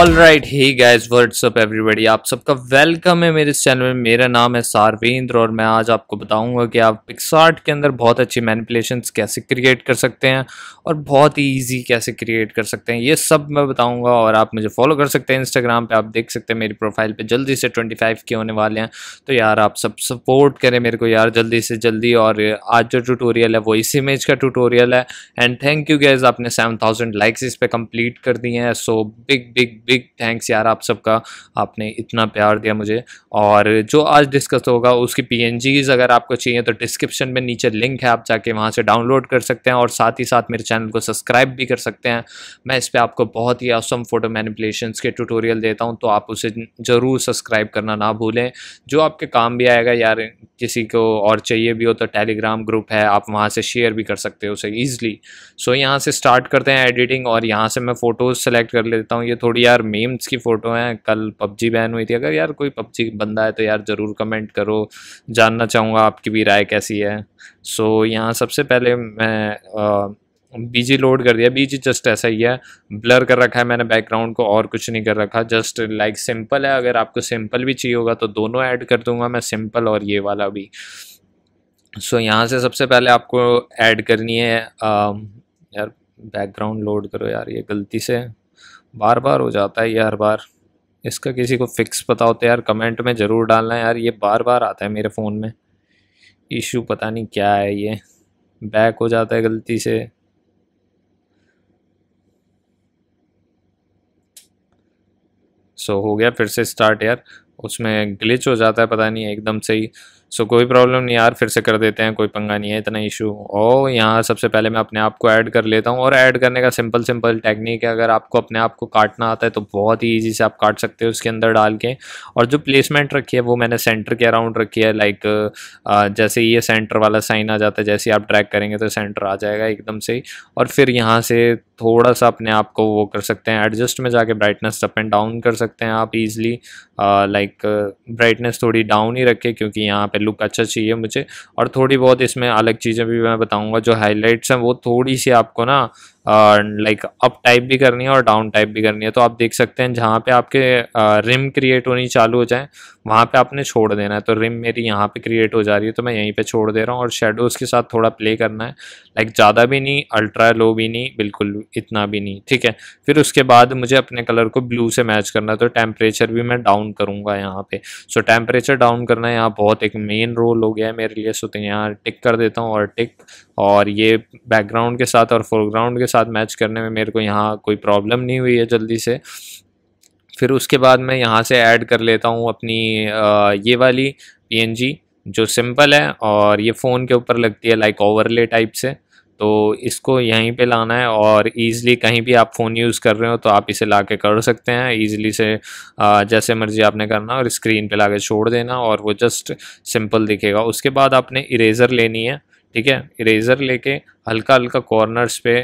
All right hi guys what's up everybody आप सबका welcome है मेरे इस चैनल में मेरा नाम है सारवेंद्र और मैं आज आपको बताऊंगा कि आप पिक्सार्ट के अंदर बहुत अच्छी मैनिपुलेशंस कैसे क्रिएट कर सकते हैं और बहुत ही ईजी कैसे क्रिएट कर सकते हैं ये सब मैं बताऊंगा और आप मुझे फॉलो कर सकते हैं इंस्टाग्राम पे आप देख सकते हैं मेरी प्रोफाइल पे जल्दी से 25 के होने वाले हैं तो यार आप सब सपोर्ट करें मेरे को यार जल्दी से जल्दी और आज जो ट्यूटोरियल है वो इस इमेज का ट्यूटोरियल है एंड थैंक यू गैज आपने सेवन थाउजेंड लाइक्स इस पर कम्प्लीट कर दिए हैं so big big big thanks यार आप सबका आपने इतना प्यार दिया मुझे और जो आज डिस्कस होगा उसकी पी अगर आपको चाहिए तो डिस्क्रिप्शन में नीचे लिंक है आप जाके वहाँ से डाउनलोड कर सकते हैं और साथ ही साथ मेरे चैनल चैनल को सब्सक्राइब भी कर सकते हैं मैं इस पर आपको बहुत ही असम फ़ोटो मैनिपुलेशन के ट्यूटोरियल देता हूँ तो आप उसे ज़रूर सब्सक्राइब करना ना भूलें जो आपके काम भी आएगा यार किसी को और चाहिए भी हो तो टेलीग्राम ग्रुप है आप वहाँ से शेयर भी कर सकते हो उसे ईजिली सो यहाँ से स्टार्ट करते हैं एडिटिंग और यहाँ से मैं फ़ोटोज़ सेलेक्ट कर लेता हूँ ये थोड़ी यार मेम्स की फ़ोटो हैं कल पबजी बैन हुई थी अगर यार कोई पबजी बंदा है तो यार ज़रूर कमेंट करो जानना चाहूँगा आपकी भी राय कैसी है सो so, यहाँ सबसे पहले मैं आ, बीजी लोड कर दिया बीजी जस्ट ऐसा ही है ब्लर कर रखा है मैंने बैकग्राउंड को और कुछ नहीं कर रखा जस्ट लाइक सिंपल है अगर आपको सिंपल भी चाहिए होगा तो दोनों ऐड कर दूंगा मैं सिंपल और ये वाला भी सो so, यहाँ से सबसे पहले आपको ऐड करनी है आ, um, यार बैकग्राउंड लोड करो यार ये गलती से बार बार हो जाता है ये हर बार इसका किसी को फिक्स पता होता तो है यार कमेंट में ज़रूर डालना है यार ये बार बार आता है मेरे फ़ोन में इशू पता नहीं क्या है ये बैक हो जाता है गलती से सो हो गया फिर से स्टार्ट यार उसमें ग्लिच हो जाता है पता नहीं एकदम से ही सो so, कोई प्रॉब्लम नहीं यार फिर से कर देते हैं कोई पंगा नहीं है इतना इशू और यहाँ सबसे पहले मैं अपने आप को ऐड कर लेता हूँ और ऐड करने का सिंपल सिंपल टेक्निक है अगर आपको अपने आप को काटना आता है तो बहुत ही ईजी से आप काट सकते हो उसके अंदर डाल के और जो प्लेसमेंट रखी है वो मैंने सेंटर के अराउंड रखी है लाइक जैसे ये सेंटर वाला साइन आ जाता है जैसे आप ट्रैक करेंगे तो सेंटर आ जाएगा एकदम से और फिर यहाँ से थोड़ा सा अपने आप को वो कर सकते हैं एडजस्ट में जाके ब्राइटनेस अप एंड डाउन कर सकते हैं आप इजीली लाइक ब्राइटनेस थोड़ी डाउन ही रखें क्योंकि यहाँ पे लुक अच्छा चाहिए मुझे और थोड़ी बहुत इसमें अलग चीज़ें भी मैं बताऊँगा जो हाईलाइट्स हैं वो थोड़ी सी आपको ना लाइक अप टाइप भी करनी है और डाउन टाइप भी करनी है तो आप देख सकते हैं जहाँ पे आपके रिम क्रिएट होनी चालू हो जाए वहाँ पे आपने छोड़ देना है तो रिम मेरी यहाँ पे क्रिएट हो जा रही है तो मैं यहीं पे छोड़ दे रहा हूँ और शेडोज़ के साथ थोड़ा प्ले करना है लाइक ज़्यादा भी नहीं अल्ट्रा लो भी नहीं बिल्कुल इतना भी नहीं ठीक है फिर उसके बाद मुझे अपने कलर को ब्लू से मैच करना है तो टेम्परेचर भी मैं डाउन करूँगा यहाँ पर सो टेम्परेचर डाउन करना यहाँ बहुत एक मेन रोल हो गया है मेरे लिए सो तो यहाँ टिक कर देता हूँ और टिक और ये बैकग्राउंड के साथ और फोरग्राउंड के साथ मैच करने में मेरे को यहाँ कोई प्रॉब्लम नहीं हुई है जल्दी से फिर उसके बाद मैं यहाँ से ऐड कर लेता हूँ अपनी ये वाली पी जो सिंपल है और ये फ़ोन के ऊपर लगती है लाइक ओवरले टाइप से तो इसको यहीं पे लाना है और ईज़िली कहीं भी आप फ़ोन यूज़ कर रहे हो तो आप इसे ला के कर सकते हैं ईज़िली से जैसे मर्ज़ी आपने करना और स्क्रीन पे ला के छोड़ देना और वो जस्ट सिंपल दिखेगा उसके बाद आपने इरेज़र लेनी है ठीक है इरेजर लेके हल्का हल्का कॉर्नर्स पे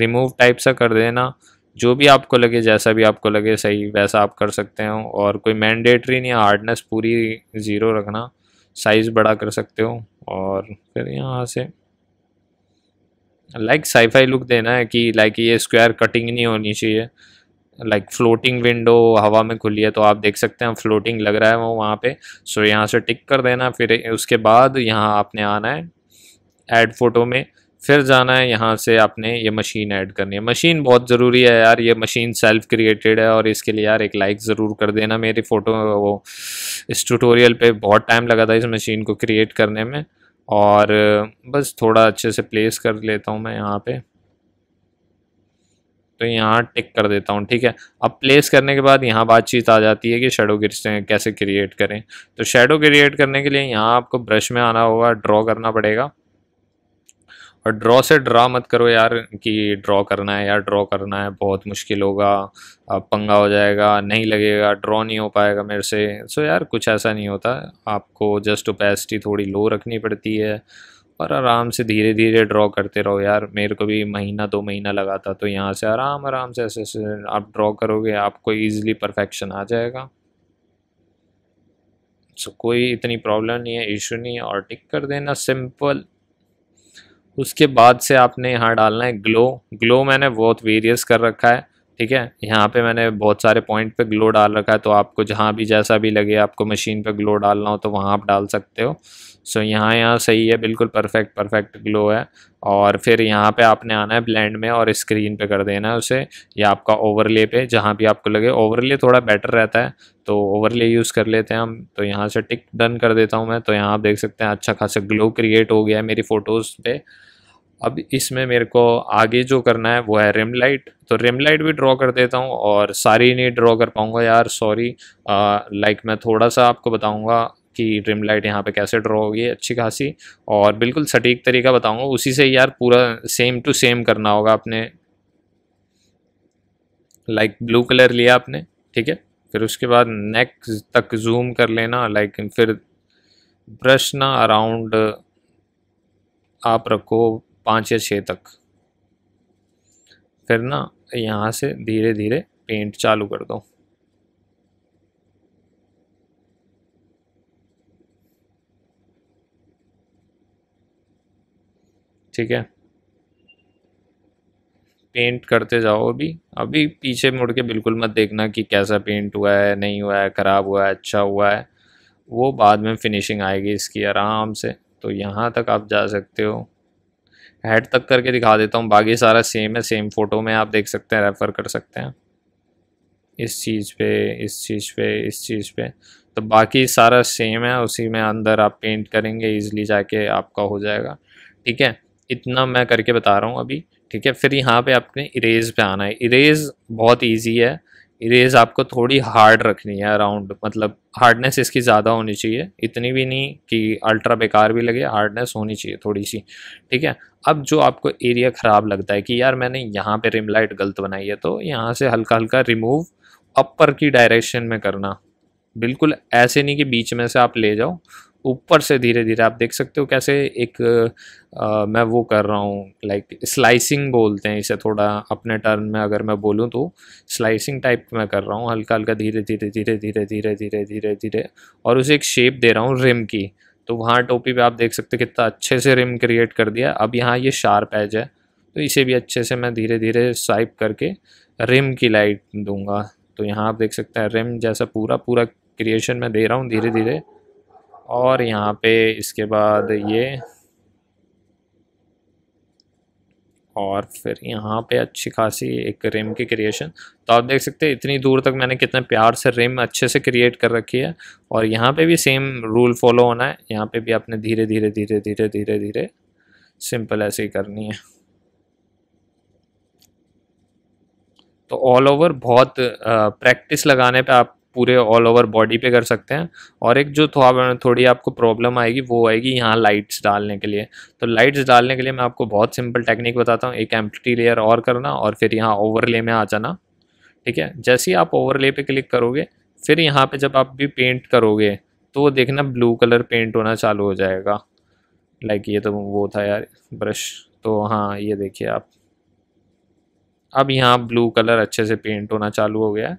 रिमूव टाइप सा कर देना जो भी आपको लगे जैसा भी आपको लगे सही वैसा आप कर सकते हो और कोई मैंडेटरी नहीं हार्डनेस पूरी ज़ीरो रखना साइज़ बड़ा कर सकते हो और फिर यहाँ से लाइक साईफाई लुक देना है कि लाइक ये स्क्वायर कटिंग नहीं होनी चाहिए लाइक फ्लोटिंग विंडो हवा में खुली है तो आप देख सकते हैं फ्लोटिंग लग रहा है वो वहाँ पे सो यहाँ से टिक कर देना फिर उसके बाद यहाँ आपने आना है ऐड फोटो में फिर जाना है यहाँ से आपने ये मशीन ऐड करनी है मशीन बहुत ज़रूरी है यार ये मशीन सेल्फ क्रिएटेड है और इसके लिए यार एक लाइक ज़रूर कर देना मेरी फ़ोटो वो इस ट्यूटोरियल पे बहुत टाइम लगा था इस मशीन को क्रिएट करने में और बस थोड़ा अच्छे से प्लेस कर लेता हूँ मैं यहाँ पे तो यहाँ टिक कर देता हूँ ठीक है अब प्लेस करने के बाद यहाँ बातचीत आ जाती है कि शेडो कैसे क्रिएट करें तो शेडो क्रिएट करने के लिए यहाँ आपको ब्रश में आना होगा ड्रॉ करना पड़ेगा और ड्रॉ से ड्रा मत करो यार कि ड्रॉ करना है यार ड्रॉ करना है बहुत मुश्किल होगा पंगा हो जाएगा नहीं लगेगा ड्रॉ नहीं हो पाएगा मेरे से सो यार कुछ ऐसा नहीं होता आपको जस्ट ओपेसिटी थोड़ी लो रखनी पड़ती है और आराम से धीरे धीरे ड्रॉ करते रहो यार मेरे को भी महीना दो महीना लगा था तो यहाँ से आराम आराम से ऐसे ऐसे आप ड्रॉ करोगे आपको ईजिली परफेक्शन आ जाएगा सो कोई इतनी प्रॉब्लम नहीं है इशू नहीं है और टिक कर देना सिंपल उसके बाद से आपने यहाँ डालना है ग्लो ग्लो मैंने बहुत वेरियस कर रखा है ठीक है यहाँ पे मैंने बहुत सारे पॉइंट पे ग्लो डाल रखा है तो आपको जहाँ भी जैसा भी लगे आपको मशीन पे ग्लो डालना हो तो वहाँ आप डाल सकते हो सो यहाँ यहाँ सही है बिल्कुल परफेक्ट परफेक्ट ग्लो है और फिर यहाँ पे आपने आना है ब्लेंड में और स्क्रीन पे कर देना है उसे या आपका ओवरले पे जहाँ भी आपको लगे ओवरले थोड़ा बेटर रहता है तो ओवरले यूज़ कर लेते हैं हम तो यहाँ से टिक डन कर देता हूँ मैं तो यहाँ आप देख सकते हैं अच्छा खासा ग्लो क्रिएट हो गया है मेरी फ़ोटोज़ पे अब इसमें मेरे को आगे जो करना है वो है रिम लाइट तो रिम लाइट भी ड्रॉ कर देता हूँ और सारी नहीं ड्रॉ कर पाऊँगा यार सॉरी लाइक मैं थोड़ा सा आपको बताऊँगा कि रिम लाइट यहाँ पे कैसे ड्रॉ होगी अच्छी खासी और बिल्कुल सटीक तरीका बताऊँगा उसी से यार पूरा सेम टू सेम करना होगा आपने लाइक ब्लू कलर लिया आपने ठीक है फिर उसके बाद नेक तक जूम कर लेना लाइक फिर ब्रश ना अराउंड आप रखो पाँच या छः तक फिर ना यहाँ से धीरे धीरे पेंट चालू कर दो ठीक है पेंट करते जाओ अभी अभी पीछे मुड़ के बिल्कुल मत देखना कि कैसा पेंट हुआ है नहीं हुआ है ख़राब हुआ है अच्छा हुआ है वो बाद में फिनिशिंग आएगी इसकी आराम से तो यहाँ तक आप जा सकते हो हेड तक करके दिखा देता हूँ बाकी सारा सेम है सेम फ़ोटो में आप देख सकते हैं रेफ़र कर सकते हैं इस चीज़ पे इस चीज़ पे इस चीज़ पे तो बाकी सारा सेम है उसी में अंदर आप पेंट करेंगे ईजिली जाके आपका हो जाएगा ठीक है इतना मैं करके बता रहा हूँ अभी ठीक है फिर यहाँ पे आपने इरेज पे आना है इरेज बहुत इजी है इरेज आपको थोड़ी हार्ड रखनी है अराउंड मतलब हार्डनेस इसकी ज़्यादा होनी चाहिए इतनी भी नहीं कि अल्ट्रा बेकार भी लगे हार्डनेस होनी चाहिए थोड़ी सी ठीक है अब जो आपको एरिया ख़राब लगता है कि यार मैंने यहाँ पे रिम लाइट गलत बनाई है तो यहाँ से हल्का हल्का रिमूव अपर की डायरेक्शन में करना बिल्कुल ऐसे नहीं कि बीच में से आप ले जाओ ऊपर से धीरे धीरे आप देख सकते हो कैसे एक आ, मैं वो कर रहा हूँ लाइक स्लाइसिंग बोलते हैं इसे थोड़ा अपने टर्न में अगर मैं बोलूँ तो स्लाइसिंग टाइप मैं कर रहा हूँ हल्का हल्का धीरे धीरे धीरे धीरे धीरे धीरे धीरे धीरे और उसे एक शेप दे रहा हूँ रिम की तो वहाँ टोपी पे आप देख सकते हो कितना अच्छे से रिम क्रिएट कर दिया अब यहाँ ये शार्प एज है तो इसे भी अच्छे से मैं धीरे धीरे स्वाइप करके रिम की लाइट दूंगा तो यहाँ आप देख सकते हैं रिम जैसा पूरा पूरा क्रिएशन मैं दे रहा हूँ धीरे धीरे और यहाँ पे इसके बाद ये और फिर यहाँ पे अच्छी खासी एक रिम की क्रिएशन तो आप देख सकते हैं इतनी दूर तक मैंने कितने प्यार से रिम अच्छे से क्रिएट कर रखी है और यहाँ पे भी सेम रूल फॉलो होना है यहाँ पे भी आपने धीरे धीरे धीरे धीरे धीरे धीरे सिंपल ऐसे ही करनी है तो ऑल ओवर बहुत प्रैक्टिस लगाने पे आप पूरे ऑल ओवर बॉडी पे कर सकते हैं और एक जो थोड़ा थोड़ी आपको प्रॉब्लम आएगी वो आएगी यहाँ लाइट्स डालने के लिए तो लाइट्स डालने के लिए मैं आपको बहुत सिंपल टेक्निक बताता हूँ एक एम्प्टी लेयर और करना और फिर यहाँ ओवरले में आ जाना ठीक है जैसे ही आप ओवरले पे क्लिक करोगे फिर यहाँ पे जब आप भी पेंट करोगे तो देखना ब्लू कलर पेंट होना चालू हो जाएगा लाइक ये तो वो था यार ब्रश तो हाँ ये देखिए आप अब यहाँ ब्लू कलर अच्छे से पेंट होना चालू हो गया है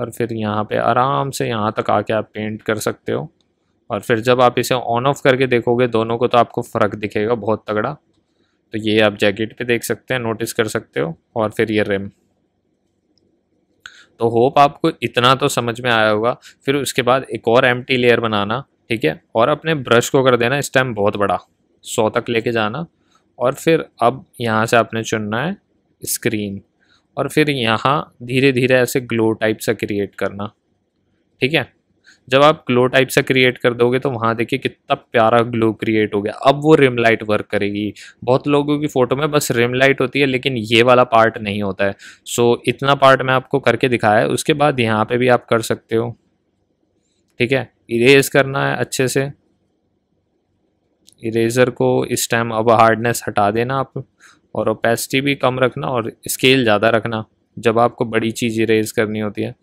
और फिर यहाँ पे आराम से यहाँ तक आके आप पेंट कर सकते हो और फिर जब आप इसे ऑन ऑफ करके देखोगे दोनों को तो आपको फ़र्क दिखेगा बहुत तगड़ा तो ये आप जैकेट पे देख सकते हैं नोटिस कर सकते हो और फिर ये रिम तो होप आपको इतना तो समझ में आया होगा फिर उसके बाद एक और एम लेयर बनाना ठीक है और अपने ब्रश को कर देना इस टाइम बहुत बड़ा सौ तक लेके जाना और फिर अब यहाँ से आपने चुनना है स्क्रीन और फिर यहाँ धीरे धीरे ऐसे ग्लो टाइप सा क्रिएट करना ठीक है जब आप ग्लो टाइप सा क्रिएट कर दोगे तो वहाँ देखिए कितना प्यारा ग्लो क्रिएट हो गया अब वो रिम लाइट वर्क करेगी बहुत लोगों की फ़ोटो में बस रिम लाइट होती है लेकिन ये वाला पार्ट नहीं होता है सो इतना पार्ट मैं आपको करके दिखाया है उसके बाद यहाँ पे भी आप कर सकते हो ठीक है इरेज करना है अच्छे से इरेज़र को इस टाइम अब हार्डनेस हटा देना आप और ओपेसिटी भी कम रखना और स्केल ज़्यादा रखना जब आपको बड़ी चीज़ इरेज़ करनी होती है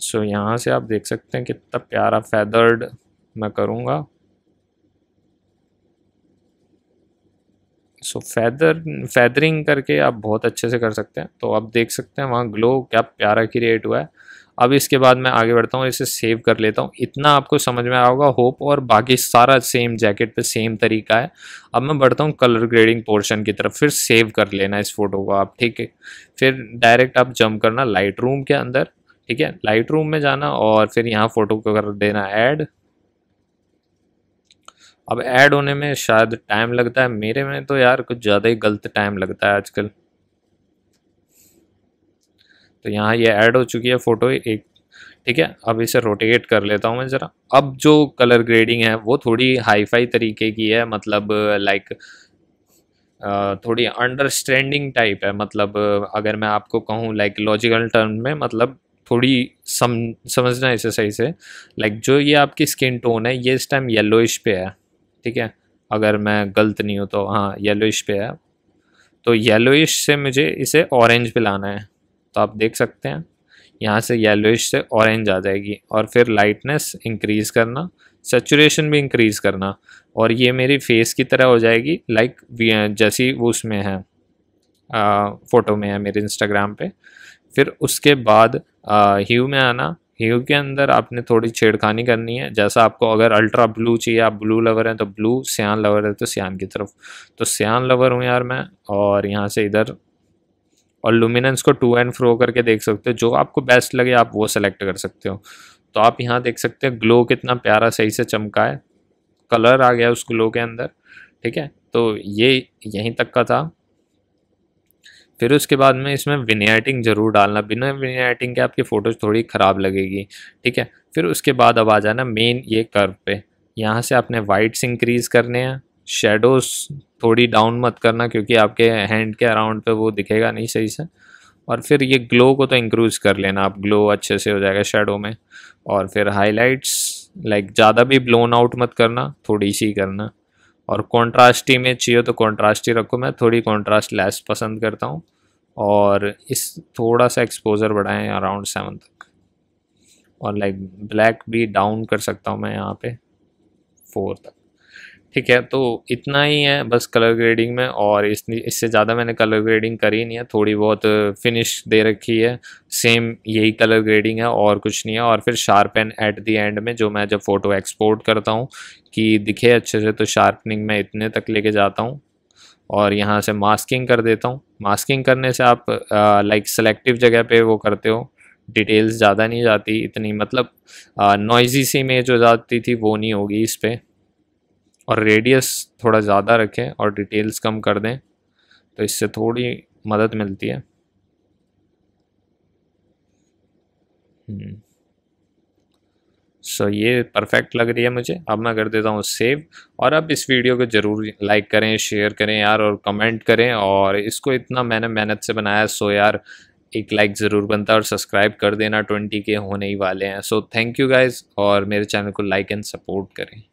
सो so, यहाँ से आप देख सकते हैं कितना प्यारा फैदर्ड मैं करूँगा सो फैदर फैदरिंग करके आप बहुत अच्छे से कर सकते हैं तो आप देख सकते हैं वहाँ ग्लो क्या प्यारा क्रिएट हुआ है अब इसके बाद मैं आगे बढ़ता हूँ इसे सेव कर लेता हूँ इतना आपको समझ में आओगा होप और बाकी सारा सेम जैकेट पे सेम तरीका है अब मैं बढ़ता हूँ कलर ग्रेडिंग पोर्शन की तरफ फिर सेव कर लेना इस फोटो को आप ठीक है फिर डायरेक्ट आप जम करना लाइट रूम के अंदर ठीक है लाइट रूम में जाना और फिर यहाँ फ़ोटो को कर देना ऐड अब ऐड होने में शायद टाइम लगता है मेरे में तो यार कुछ ज़्यादा ही गलत टाइम लगता है आजकल तो यहाँ ये ऐड हो चुकी है फ़ोटो एक ठीक है अब इसे रोटेट कर लेता हूँ मैं ज़रा अब जो कलर ग्रेडिंग है वो थोड़ी हाईफाई तरीके की है मतलब लाइक थोड़ी अंडरस्टैंडिंग टाइप है मतलब अगर मैं आपको कहूँ लाइक लॉजिकल टर्म में मतलब थोड़ी सम समझना इसे सही से लाइक जो ये आपकी स्किन टोन है ये इस टाइम येलोइश पे है ठीक है अगर मैं गलत नहीं हूँ तो हाँ येलोइश पे है तो येलोइश से मुझे इसे ऑरेंज पे लाना है तो आप देख सकते हैं यहाँ से येलोइश से ऑरेंज आ जाएगी और फिर लाइटनेस इंक्रीज़ करना सेचुरेशन भी इंक्रीज़ करना और ये मेरी फेस की तरह हो जाएगी लाइक जैसी वो उसमें है फ़ोटो में है मेरे इंस्टाग्राम पे फिर उसके बाद ह्यू में आना ह्यू के अंदर आपने थोड़ी छेड़खानी करनी है जैसा आपको अगर अल्ट्रा ब्लू चाहिए आप ब्लू लवर हैं तो ब्लू सियान लवर है तो सियान की तरफ तो सियान लवर हूँ यार मैं और यहाँ से इधर और लुमिनेंस को टू एंड फ्रो करके देख सकते हो जो आपको बेस्ट लगे आप वो सेलेक्ट कर सकते हो तो आप यहाँ देख सकते हो ग्लो कितना प्यारा सही से चमका है कलर आ गया उस ग्लो के अंदर ठीक है तो ये यहीं तक का था फिर उसके बाद में इसमें विनियाटिंग जरूर डालना बिना विनियाटिंग के आपकी फ़ोटोज़ थोड़ी ख़राब लगेगी ठीक है फिर उसके बाद अब आ जाना मेन ये कर्व पे यहाँ से आपने वाइट्स इंक्रीज़ करने हैं शेडोज़ थोड़ी डाउन मत करना क्योंकि आपके हैंड के अराउंड पे वो दिखेगा नहीं सही से और फिर ये ग्लो को तो इंक्रूज कर लेना आप ग्लो अच्छे से हो जाएगा शेडो में और फिर हाइलाइट्स लाइक ज़्यादा भी ब्लोन आउट मत करना थोड़ी सी करना और कॉन्ट्रास्ट में चाहिए तो कॉन्ट्रास्ट ही रखो मैं थोड़ी कॉन्ट्रास्ट लेस पसंद करता हूँ और इस थोड़ा सा एक्सपोजर बढ़ाएं अराउंड सेवन तक और लाइक ब्लैक भी डाउन कर सकता हूँ मैं यहाँ पे फोर तक ठीक है तो इतना ही है बस कलर ग्रेडिंग में और इस इससे ज़्यादा मैंने कलर ग्रेडिंग करी नहीं है थोड़ी बहुत फिनिश दे रखी है सेम यही कलर ग्रेडिंग है और कुछ नहीं है और फिर शार्पन एट दी एंड में जो मैं जब फ़ोटो एक्सपोर्ट करता हूँ कि दिखे अच्छे से तो शार्पनिंग मैं इतने तक लेके जाता हूँ और यहाँ से मास्किंग कर देता हूँ मास्किंग करने से आप लाइक सेलेक्टिव जगह पर वो करते हो डिटेल्स ज़्यादा नहीं जाती इतनी मतलब नॉइजी सी इमेज हो जाती थी वो नहीं होगी इस पर और रेडियस थोड़ा ज़्यादा रखें और डिटेल्स कम कर दें तो इससे थोड़ी मदद मिलती है सो हम्म। so, ये परफेक्ट लग रही है मुझे अब मैं कर देता हूँ सेव और अब इस वीडियो को ज़रूर लाइक करें शेयर करें यार और कमेंट करें और इसको इतना मैंने मेहनत से बनाया सो यार एक लाइक ज़रूर बनता है और सब्सक्राइब कर देना ट्वेंटी के होने ही वाले हैं सो थैंक यू गाइज और मेरे चैनल को लाइक एंड सपोर्ट करें